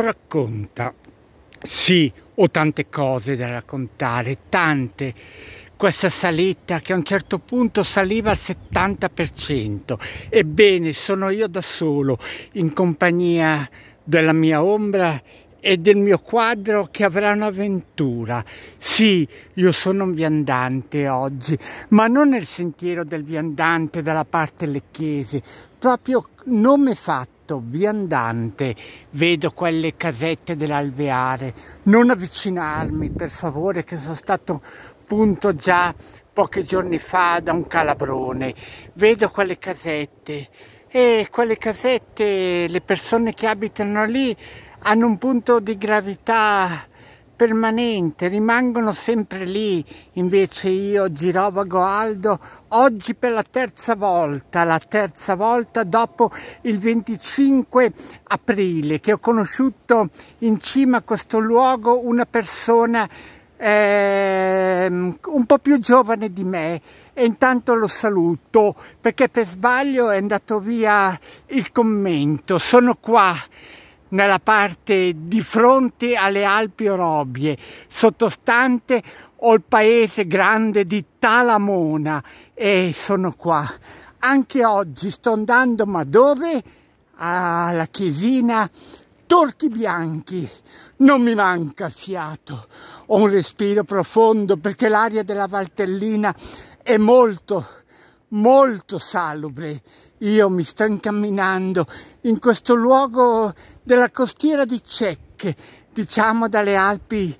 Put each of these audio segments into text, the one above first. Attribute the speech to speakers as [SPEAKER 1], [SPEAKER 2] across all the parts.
[SPEAKER 1] racconta, sì, ho tante cose da raccontare, tante. Questa salita che a un certo punto saliva al 70%. Ebbene, sono io da solo, in compagnia della mia ombra e del mio quadro che avrà un'avventura. Sì, io sono un viandante oggi, ma non nel sentiero del viandante dalla parte delle chiese, proprio nome fatto tratto viandante vedo quelle casette dell'alveare. Non avvicinarmi, per favore, che sono stato punto già pochi giorni fa da un calabrone. Vedo quelle casette e quelle casette, le persone che abitano lì hanno un punto di gravità permanente, rimangono sempre lì. Invece io, girovago Aldo, oggi per la terza volta, la terza volta dopo il 25 aprile che ho conosciuto in cima a questo luogo una persona eh, un po' più giovane di me e intanto lo saluto perché per sbaglio è andato via il commento. Sono qua nella parte di fronte alle Alpi Orobie, sottostante o il paese grande di Talamona e sono qua. Anche oggi sto andando, ma dove? Alla chiesina Torchi Bianchi. Non mi manca il fiato, ho un respiro profondo perché l'aria della Valtellina è molto, molto salubre. Io mi sto incamminando in questo luogo della costiera di Cecche, diciamo dalle Alpi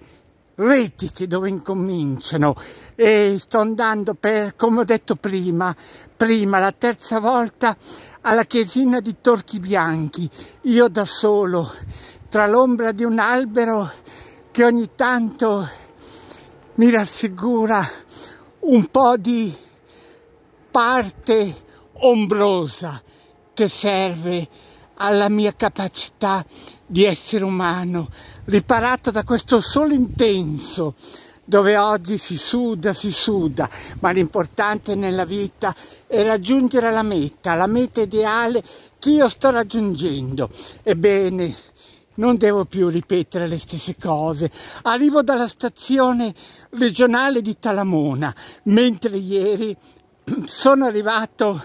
[SPEAKER 1] retiche dove incominciano e sto andando per, come ho detto prima, prima la terza volta alla chiesina di Torchi Bianchi, io da solo, tra l'ombra di un albero che ogni tanto mi rassicura un po' di parte ombrosa che serve alla mia capacità di essere umano, riparato da questo sole intenso dove oggi si suda, si suda, ma l'importante nella vita è raggiungere la meta, la meta ideale che io sto raggiungendo. Ebbene, non devo più ripetere le stesse cose. Arrivo dalla stazione regionale di Talamona, mentre ieri sono arrivato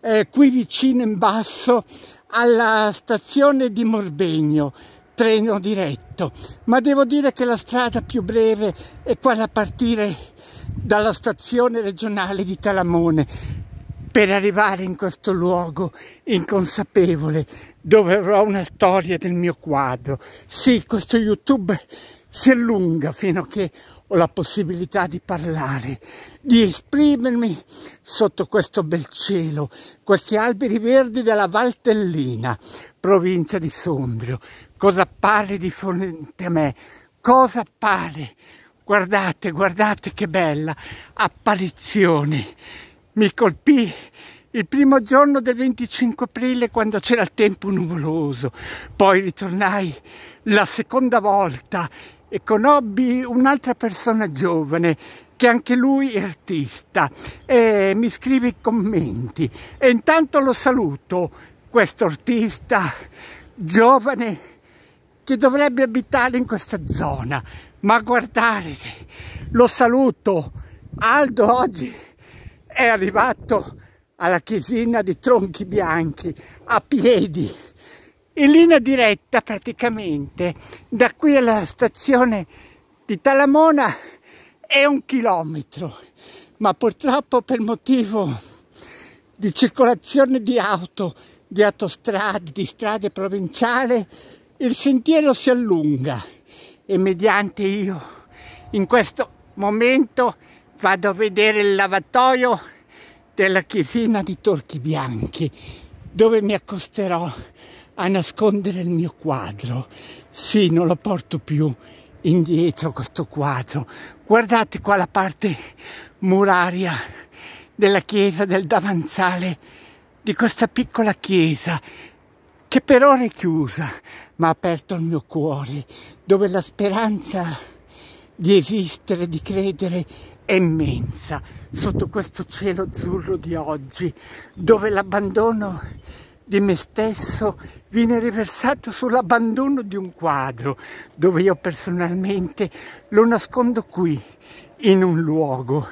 [SPEAKER 1] eh, qui vicino in basso alla stazione di Morbegno, treno diretto, ma devo dire che la strada più breve è quella a partire dalla stazione regionale di Talamone per arrivare in questo luogo inconsapevole dove avrò una storia del mio quadro. Sì, questo YouTube si allunga fino a che ho la possibilità di parlare, di esprimermi sotto questo bel cielo, questi alberi verdi della Valtellina, provincia di Sondrio. Cosa appare di fronte a me? Cosa appare? Guardate, guardate che bella apparizione. Mi colpì il primo giorno del 25 aprile quando c'era il tempo nuvoloso, poi ritornai la seconda volta e conobbi un'altra persona giovane che anche lui è artista e mi scrive i commenti e intanto lo saluto questo artista giovane che dovrebbe abitare in questa zona ma guardate lo saluto Aldo oggi è arrivato alla chiesina di Tronchi Bianchi a piedi in linea diretta praticamente da qui alla stazione di Talamona è un chilometro ma purtroppo per motivo di circolazione di auto di autostrade di strade provinciali il sentiero si allunga e mediante io in questo momento vado a vedere il lavatoio della chiesina di Torchi Bianchi dove mi accosterò a nascondere il mio quadro. Sì, non lo porto più indietro questo quadro. Guardate qua la parte muraria della chiesa, del davanzale di questa piccola chiesa che per ora è chiusa, ma ha aperto il mio cuore, dove la speranza di esistere, di credere è immensa sotto questo cielo azzurro di oggi, dove l'abbandono di me stesso viene riversato sull'abbandono di un quadro dove io personalmente lo nascondo qui, in un luogo